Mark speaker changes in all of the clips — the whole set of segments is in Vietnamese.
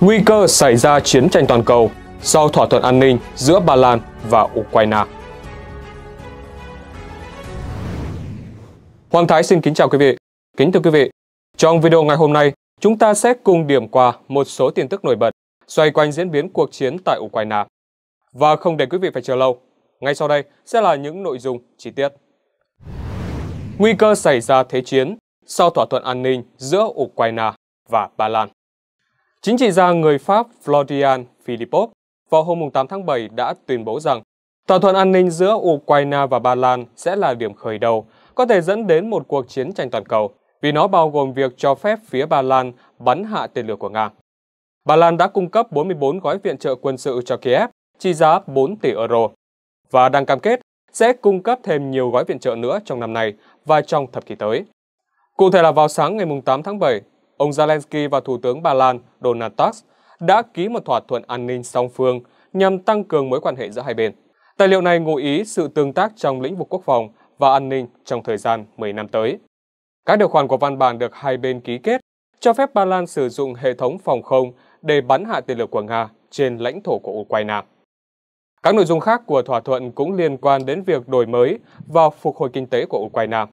Speaker 1: nguy cơ xảy ra chiến tranh toàn cầu do thỏa thuận an ninh giữa Ba Lan và Ukraine. Hoàng Thái xin kính chào quý vị. Kính thưa quý vị, trong video ngày hôm nay, chúng ta sẽ cùng điểm qua một số tin tức nổi bật xoay quanh diễn biến cuộc chiến tại Ukraine. Và không để quý vị phải chờ lâu, ngay sau đây sẽ là những nội dung chi tiết. Nguy cơ xảy ra thế chiến sau thỏa thuận an ninh giữa Ukraine và Ba Lan. Chính trị gia người Pháp Florian Philippot vào hôm 8 tháng 7 đã tuyên bố rằng thỏa thuận an ninh giữa Ukraine và Ba Lan sẽ là điểm khởi đầu, có thể dẫn đến một cuộc chiến tranh toàn cầu, vì nó bao gồm việc cho phép phía Ba Lan bắn hạ tên lửa của Nga. Ba Lan đã cung cấp 44 gói viện trợ quân sự cho Kiev, trị giá 4 tỷ euro, và đang cam kết sẽ cung cấp thêm nhiều gói viện trợ nữa trong năm nay và trong thập kỷ tới. Cụ thể là vào sáng ngày 8 tháng 7, ông Zelensky và Thủ tướng Ba Lan Donald Tusk đã ký một thỏa thuận an ninh song phương nhằm tăng cường mối quan hệ giữa hai bên. Tài liệu này ngụ ý sự tương tác trong lĩnh vực quốc phòng và an ninh trong thời gian 10 năm tới. Các điều khoản của văn bản được hai bên ký kết cho phép Ba Lan sử dụng hệ thống phòng không để bắn hạ tên lửa của Nga trên lãnh thổ của Ukraine. Các nội dung khác của thỏa thuận cũng liên quan đến việc đổi mới và phục hồi kinh tế của Ukraine,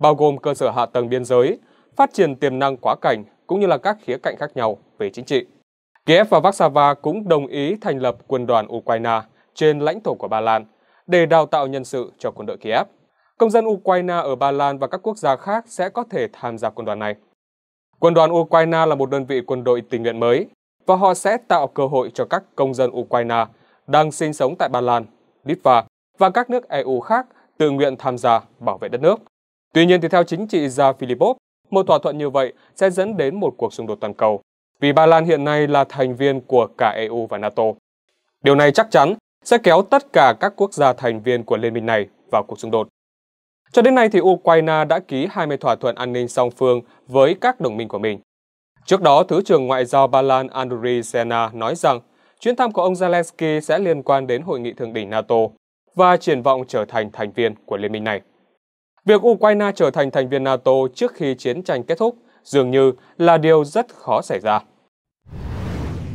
Speaker 1: bao gồm cơ sở hạ tầng biên giới, phát triển tiềm năng quá cảnh cũng như là các khía cạnh khác nhau về chính trị. Kiev và Warsaw cũng đồng ý thành lập quân đoàn Ukraine trên lãnh thổ của Ba Lan để đào tạo nhân sự cho quân đội Kiev. Công dân Ukraine ở Ba Lan và các quốc gia khác sẽ có thể tham gia quân đoàn này. Quân đoàn Ukraine là một đơn vị quân đội tình nguyện mới và họ sẽ tạo cơ hội cho các công dân Ukraine đang sinh sống tại Ba Lan, Litva và các nước EU khác tự nguyện tham gia bảo vệ đất nước. Tuy nhiên thì theo chính trị gia Filipov, một thỏa thuận như vậy sẽ dẫn đến một cuộc xung đột toàn cầu, vì Ba Lan hiện nay là thành viên của cả EU và NATO. Điều này chắc chắn sẽ kéo tất cả các quốc gia thành viên của liên minh này vào cuộc xung đột. Cho đến nay thì Ukraine đã ký 20 thỏa thuận an ninh song phương với các đồng minh của mình. Trước đó, Thứ trưởng Ngoại giao Ba Lan Andriy Sena nói rằng chuyến thăm của ông Zelensky sẽ liên quan đến hội nghị thượng đỉnh NATO và triển vọng trở thành thành viên của liên minh này. Việc Ukraine trở thành thành viên NATO trước khi chiến tranh kết thúc dường như là điều rất khó xảy ra.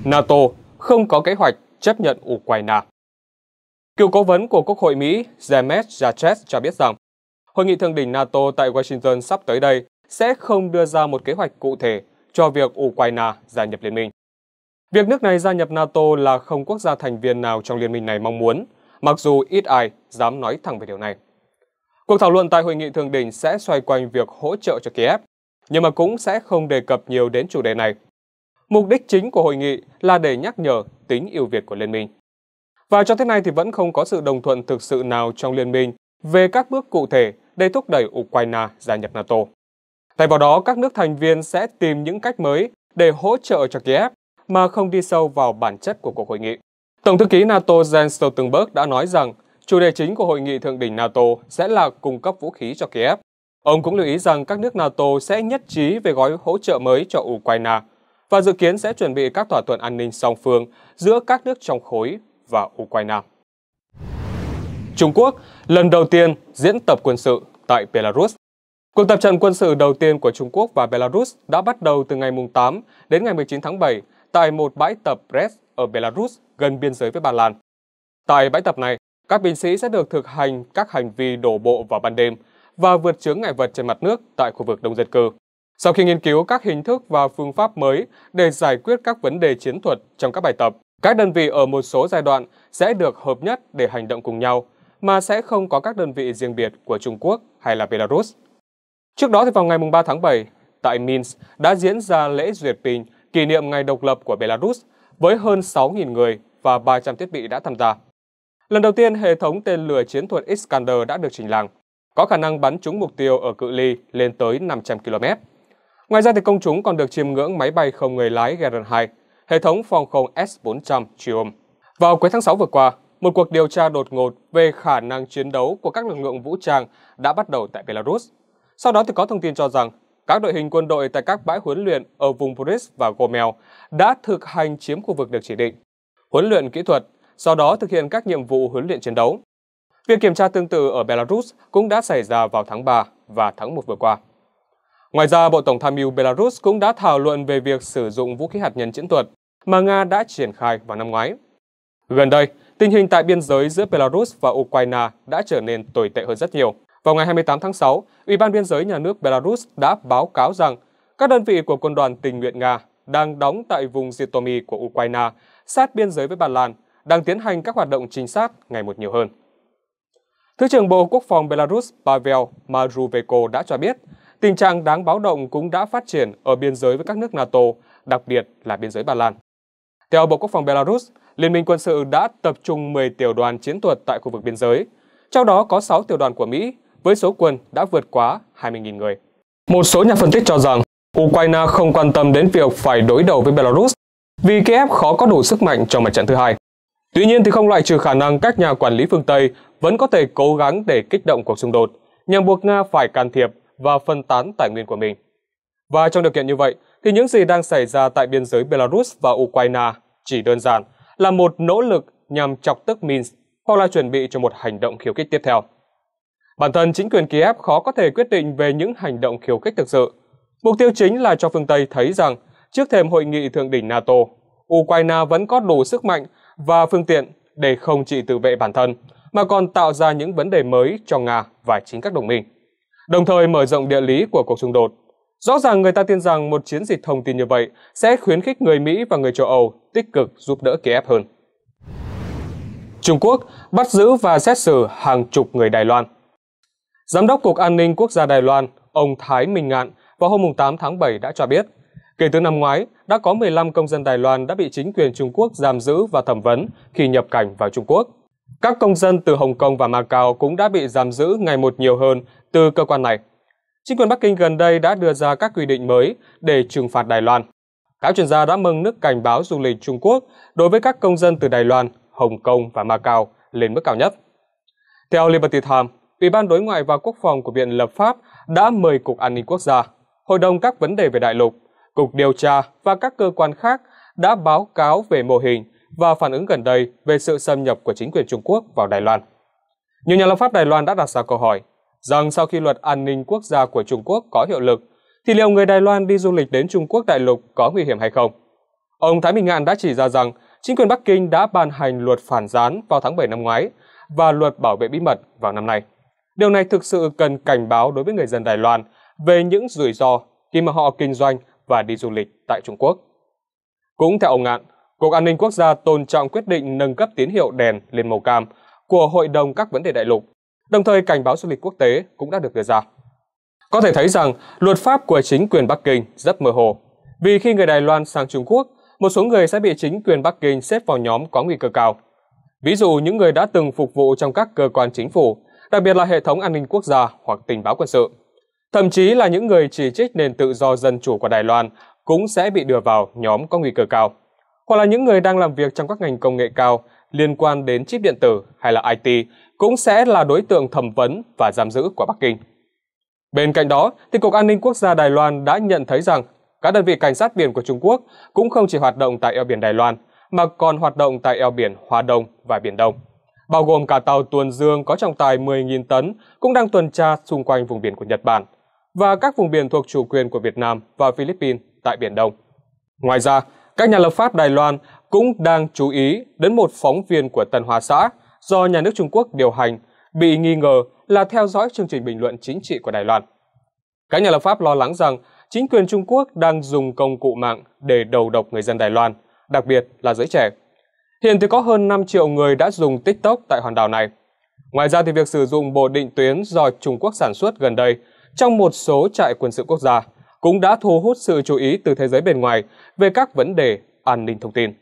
Speaker 1: NATO không có kế hoạch chấp nhận Ukraine. Cựu cố vấn của Quốc hội Mỹ James Jachet cho biết rằng, Hội nghị thượng đỉnh NATO tại Washington sắp tới đây sẽ không đưa ra một kế hoạch cụ thể cho việc Ukraine gia nhập liên minh. Việc nước này gia nhập NATO là không quốc gia thành viên nào trong liên minh này mong muốn, mặc dù ít ai dám nói thẳng về điều này. Cuộc thảo luận tại hội nghị thượng đỉnh sẽ xoay quanh việc hỗ trợ cho Kiev, nhưng mà cũng sẽ không đề cập nhiều đến chủ đề này. Mục đích chính của hội nghị là để nhắc nhở tính ưu việt của liên minh. Và cho thế này thì vẫn không có sự đồng thuận thực sự nào trong liên minh về các bước cụ thể để thúc đẩy Ukraine gia nhập NATO. Thay vào đó, các nước thành viên sẽ tìm những cách mới để hỗ trợ cho Kiev mà không đi sâu vào bản chất của cuộc hội nghị. Tổng thư ký NATO Jens Stoltenberg đã nói rằng Chủ đề chính của hội nghị thượng đỉnh NATO sẽ là cung cấp vũ khí cho Kiev. Ông cũng lưu ý rằng các nước NATO sẽ nhất trí về gói hỗ trợ mới cho Ukraine và dự kiến sẽ chuẩn bị các thỏa thuận an ninh song phương giữa các nước trong khối và Ukraine. Trung Quốc lần đầu tiên diễn tập quân sự tại Belarus. Cuộc tập trận quân sự đầu tiên của Trung Quốc và Belarus đã bắt đầu từ ngày 8 đến ngày 19 tháng 7 tại một bãi tập Brest ở Belarus gần biên giới với Ba Lan. Tại bãi tập này, các binh sĩ sẽ được thực hành các hành vi đổ bộ vào ban đêm và vượt chướng ngại vật trên mặt nước tại khu vực đông dân cư. Sau khi nghiên cứu các hình thức và phương pháp mới để giải quyết các vấn đề chiến thuật trong các bài tập, các đơn vị ở một số giai đoạn sẽ được hợp nhất để hành động cùng nhau, mà sẽ không có các đơn vị riêng biệt của Trung Quốc hay là Belarus. Trước đó thì vào ngày 3 tháng 7, tại Minsk đã diễn ra lễ duyệt binh kỷ niệm ngày độc lập của Belarus với hơn 6.000 người và 300 thiết bị đã tham gia. Lần đầu tiên, hệ thống tên lửa chiến thuật Iskander đã được trình làng, có khả năng bắn trúng mục tiêu ở cự ly lên tới 500 km. Ngoài ra thì công chúng còn được chiêm ngưỡng máy bay không người lái Gerard 2, hệ thống phòng không S-400 Triumph. Vào cuối tháng 6 vừa qua, một cuộc điều tra đột ngột về khả năng chiến đấu của các lực lượng vũ trang đã bắt đầu tại Belarus. Sau đó thì có thông tin cho rằng các đội hình quân đội tại các bãi huấn luyện ở vùng Boris và Gomel đã thực hành chiếm khu vực được chỉ định. Huấn luyện kỹ thuật sau đó thực hiện các nhiệm vụ huấn luyện chiến đấu. Việc kiểm tra tương tự ở Belarus cũng đã xảy ra vào tháng 3 và tháng 1 vừa qua. Ngoài ra, Bộ Tổng tham mưu Belarus cũng đã thảo luận về việc sử dụng vũ khí hạt nhân chiến thuật mà Nga đã triển khai vào năm ngoái. Gần đây, tình hình tại biên giới giữa Belarus và Ukraine đã trở nên tồi tệ hơn rất nhiều. Vào ngày 28 tháng 6, Ủy ban biên giới nhà nước Belarus đã báo cáo rằng các đơn vị của quân đoàn tình nguyện Nga đang đóng tại vùng Zhytomyr của Ukraine sát biên giới với Ba Lan đang tiến hành các hoạt động trinh sát ngày một nhiều hơn. Thứ trưởng Bộ Quốc phòng Belarus Pavel Maruveko đã cho biết, tình trạng đáng báo động cũng đã phát triển ở biên giới với các nước NATO, đặc biệt là biên giới Ba Lan. Theo Bộ Quốc phòng Belarus, Liên minh quân sự đã tập trung 10 tiểu đoàn chiến thuật tại khu vực biên giới, trong đó có 6 tiểu đoàn của Mỹ, với số quân đã vượt quá 20.000 người. Một số nhà phân tích cho rằng, Ukraine không quan tâm đến việc phải đối đầu với Belarus vì Kiev khó có đủ sức mạnh trong mặt trận thứ hai. Tuy nhiên thì không loại trừ khả năng các nhà quản lý phương Tây vẫn có thể cố gắng để kích động cuộc xung đột, nhằm buộc Nga phải can thiệp và phân tán tài nguyên của mình. Và trong điều kiện như vậy, thì những gì đang xảy ra tại biên giới Belarus và Ukraine chỉ đơn giản là một nỗ lực nhằm chọc tức Minsk hoặc là chuẩn bị cho một hành động khiêu khích tiếp theo. Bản thân chính quyền Kiev khó có thể quyết định về những hành động khiêu khích thực sự. Mục tiêu chính là cho phương Tây thấy rằng trước thềm hội nghị thượng đỉnh NATO, Ukraine vẫn có đủ sức mạnh và phương tiện để không chỉ tự vệ bản thân, mà còn tạo ra những vấn đề mới cho Nga và chính các đồng minh, đồng thời mở rộng địa lý của cuộc xung đột. Rõ ràng người ta tin rằng một chiến dịch thông tin như vậy sẽ khuyến khích người Mỹ và người châu Âu tích cực giúp đỡ Kiev hơn. Trung Quốc bắt giữ và xét xử hàng chục người Đài Loan. Giám đốc Cục An ninh Quốc gia Đài Loan, ông Thái Minh Ngạn vào hôm 8 tháng 7 đã cho biết – Kể từ năm ngoái, đã có 15 công dân Đài Loan đã bị chính quyền Trung Quốc giam giữ và thẩm vấn khi nhập cảnh vào Trung Quốc. Các công dân từ Hồng Kông và Macau cũng đã bị giam giữ ngày một nhiều hơn từ cơ quan này. Chính quyền Bắc Kinh gần đây đã đưa ra các quy định mới để trừng phạt Đài Loan. Các chuyên gia đã mừng nước cảnh báo du lịch Trung Quốc đối với các công dân từ Đài Loan, Hồng Kông và Macau lên mức cao nhất. Theo Liberty Times, Ủy ban Đối ngoại và Quốc phòng của Viện Lập pháp đã mời Cục An ninh Quốc gia, Hội đồng các vấn đề về đại lục Cục điều tra và các cơ quan khác đã báo cáo về mô hình và phản ứng gần đây về sự xâm nhập của chính quyền Trung Quốc vào Đài Loan. Nhiều nhà lập pháp Đài Loan đã đặt ra câu hỏi rằng sau khi luật an ninh quốc gia của Trung Quốc có hiệu lực, thì liệu người Đài Loan đi du lịch đến Trung Quốc đại lục có nguy hiểm hay không? Ông Thái Minh Ngạn đã chỉ ra rằng chính quyền Bắc Kinh đã ban hành luật phản gián vào tháng 7 năm ngoái và luật bảo vệ bí mật vào năm nay. Điều này thực sự cần cảnh báo đối với người dân Đài Loan về những rủi ro khi mà họ kinh doanh và đi du lịch tại Trung Quốc. Cũng theo ông Ngạn, Cục An ninh Quốc gia tôn trọng quyết định nâng cấp tín hiệu đèn lên màu cam của Hội đồng các vấn đề đại lục, đồng thời cảnh báo du lịch quốc tế cũng đã được đưa ra. Có thể thấy rằng luật pháp của chính quyền Bắc Kinh rất mơ hồ, vì khi người Đài Loan sang Trung Quốc, một số người sẽ bị chính quyền Bắc Kinh xếp vào nhóm có nguy cơ cao. Ví dụ những người đã từng phục vụ trong các cơ quan chính phủ, đặc biệt là hệ thống an ninh quốc gia hoặc tình báo quân sự. Thậm chí là những người chỉ trích nền tự do dân chủ của Đài Loan cũng sẽ bị đưa vào nhóm có nguy cơ cao. Hoặc là những người đang làm việc trong các ngành công nghệ cao liên quan đến chip điện tử hay là IT cũng sẽ là đối tượng thẩm vấn và giam giữ của Bắc Kinh. Bên cạnh đó, thì Cục An ninh Quốc gia Đài Loan đã nhận thấy rằng các đơn vị cảnh sát biển của Trung Quốc cũng không chỉ hoạt động tại eo biển Đài Loan, mà còn hoạt động tại eo biển Hoa Đông và Biển Đông, bao gồm cả tàu tuần dương có trọng tài 10.000 tấn cũng đang tuần tra xung quanh vùng biển của Nhật Bản – và các vùng biển thuộc chủ quyền của Việt Nam và Philippines tại Biển Đông. Ngoài ra, các nhà lập pháp Đài Loan cũng đang chú ý đến một phóng viên của Tân Hoa Xã do nhà nước Trung Quốc điều hành bị nghi ngờ là theo dõi chương trình bình luận chính trị của Đài Loan. Các nhà lập pháp lo lắng rằng chính quyền Trung Quốc đang dùng công cụ mạng để đầu độc người dân Đài Loan, đặc biệt là giới trẻ. Hiện thì có hơn 5 triệu người đã dùng TikTok tại hòn đảo này. Ngoài ra thì việc sử dụng bộ định tuyến do Trung Quốc sản xuất gần đây trong một số trại quân sự quốc gia cũng đã thu hút sự chú ý từ thế giới bên ngoài về các vấn đề an ninh thông tin.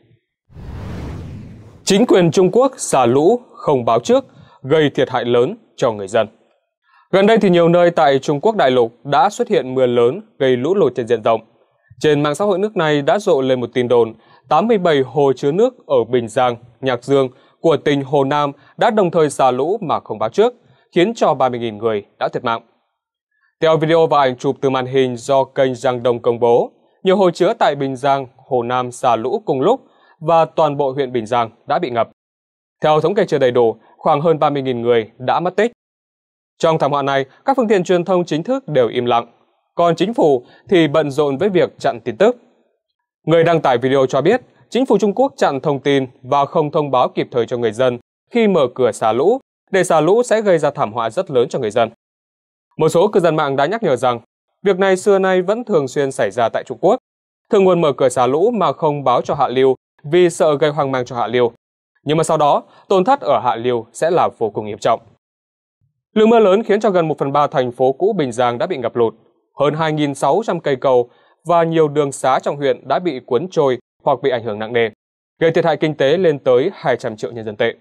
Speaker 1: Chính quyền Trung Quốc xả lũ không báo trước, gây thiệt hại lớn cho người dân. Gần đây thì nhiều nơi tại Trung Quốc đại lục đã xuất hiện mưa lớn gây lũ lụt trên diện rộng. Trên mạng xã hội nước này đã rộ lên một tin đồn 87 hồ chứa nước ở Bình Giang, Nhạc Dương của tỉnh Hồ Nam đã đồng thời xả lũ mà không báo trước, khiến cho 30.000 người đã thiệt mạng. Theo video và ảnh chụp từ màn hình do kênh Giang Đông công bố, nhiều hồ chứa tại Bình Giang, Hồ Nam xả lũ cùng lúc và toàn bộ huyện Bình Giang đã bị ngập. Theo thống kê chưa đầy đủ, khoảng hơn 30.000 người đã mất tích. Trong thảm họa này, các phương tiện truyền thông chính thức đều im lặng, còn chính phủ thì bận rộn với việc chặn tin tức. Người đăng tải video cho biết, chính phủ Trung Quốc chặn thông tin và không thông báo kịp thời cho người dân khi mở cửa xả lũ, để xả lũ sẽ gây ra thảm họa rất lớn cho người dân. Một số cư dân mạng đã nhắc nhở rằng, việc này xưa nay vẫn thường xuyên xảy ra tại Trung Quốc. Thường nguồn mở cửa xả lũ mà không báo cho hạ lưu vì sợ gây hoang mang cho hạ lưu. Nhưng mà sau đó, tổn thất ở hạ lưu sẽ là vô cùng nghiêm trọng. Lượng mưa lớn khiến cho gần 1 phần 3 thành phố cũ Bình Giang đã bị ngập lụt. Hơn 2.600 cây cầu và nhiều đường xá trong huyện đã bị cuốn trôi hoặc bị ảnh hưởng nặng nề, gây thiệt hại kinh tế lên tới 200 triệu nhân dân tệ.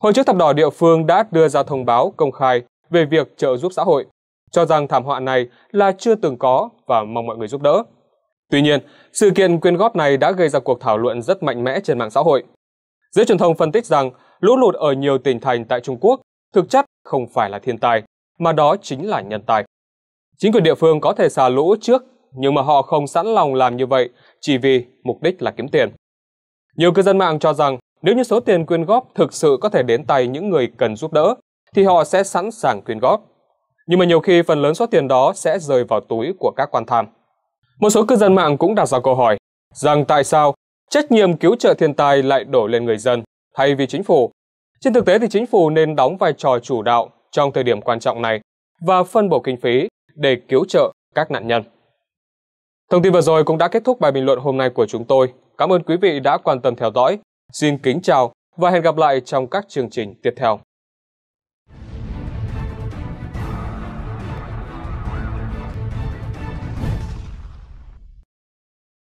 Speaker 1: Hội chức thập đỏ địa phương đã đưa ra thông báo công khai về việc trợ giúp xã hội, cho rằng thảm họa này là chưa từng có và mong mọi người giúp đỡ. Tuy nhiên, sự kiện quyên góp này đã gây ra cuộc thảo luận rất mạnh mẽ trên mạng xã hội. Giới truyền thông phân tích rằng lũ lụt ở nhiều tỉnh thành tại Trung Quốc thực chất không phải là thiên tai, mà đó chính là nhân tài. Chính quyền địa phương có thể xả lũ trước, nhưng mà họ không sẵn lòng làm như vậy chỉ vì mục đích là kiếm tiền. Nhiều cư dân mạng cho rằng nếu như số tiền quyên góp thực sự có thể đến tay những người cần giúp đỡ, thì họ sẽ sẵn sàng quyên góp. Nhưng mà nhiều khi phần lớn số tiền đó sẽ rơi vào túi của các quan tham. Một số cư dân mạng cũng đặt ra câu hỏi rằng tại sao trách nhiệm cứu trợ thiên tai lại đổ lên người dân thay vì chính phủ. Trên thực tế thì chính phủ nên đóng vai trò chủ đạo trong thời điểm quan trọng này và phân bổ kinh phí để cứu trợ các nạn nhân. Thông tin vừa rồi cũng đã kết thúc bài bình luận hôm nay của chúng tôi. Cảm ơn quý vị đã quan tâm theo dõi. Xin kính chào và hẹn gặp lại trong các chương trình tiếp theo.